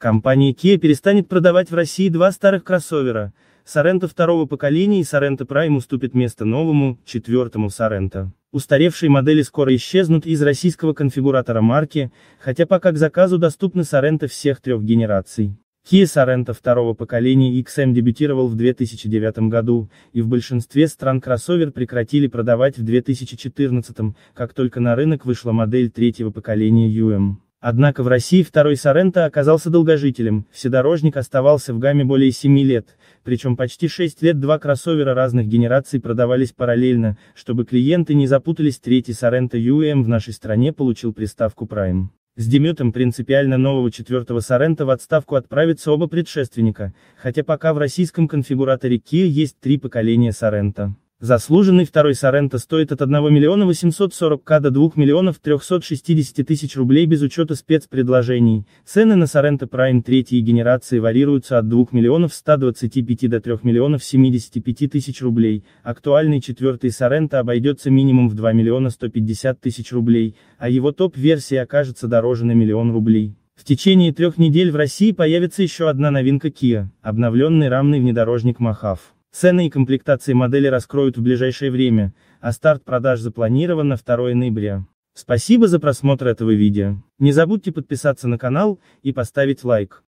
Компания Kia перестанет продавать в России два старых кроссовера, Сорента второго поколения и Сорента Prime уступит место новому, четвертому Сорента. Устаревшие модели скоро исчезнут из российского конфигуратора марки, хотя пока к заказу доступны Сорента всех трех генераций. Kia Sorento второго поколения XM дебютировал в 2009 году, и в большинстве стран кроссовер прекратили продавать в 2014, как только на рынок вышла модель третьего поколения UM. Однако в России второй Соренто оказался долгожителем, вседорожник оставался в гамме более 7 лет, причем почти 6 лет два кроссовера разных генераций продавались параллельно, чтобы клиенты не запутались третий Соренто UEM эм в нашей стране получил приставку Prime. С деметом принципиально нового четвертого Сорента в отставку отправятся оба предшественника, хотя пока в российском конфигураторе Kia есть три поколения Сорента. Заслуженный второй Сорента стоит от 1 миллиона 840 к до 2 миллионов 360 тысяч рублей без учета спецпредложений. Цены на Сорента Prime третьей генерации варьируются от 2 миллионов 125 до 3 миллионов 75 тысяч рублей. Актуальный четвертый Сорента обойдется минимум в 2 миллиона 150 тысяч рублей, а его топ-версия окажется дороже на миллион рублей. В течение трех недель в России появится еще одна новинка Kia, обновленный рамный внедорожник Махав. Цены и комплектации модели раскроют в ближайшее время, а старт продаж запланирован на 2 ноября. Спасибо за просмотр этого видео. Не забудьте подписаться на канал и поставить лайк.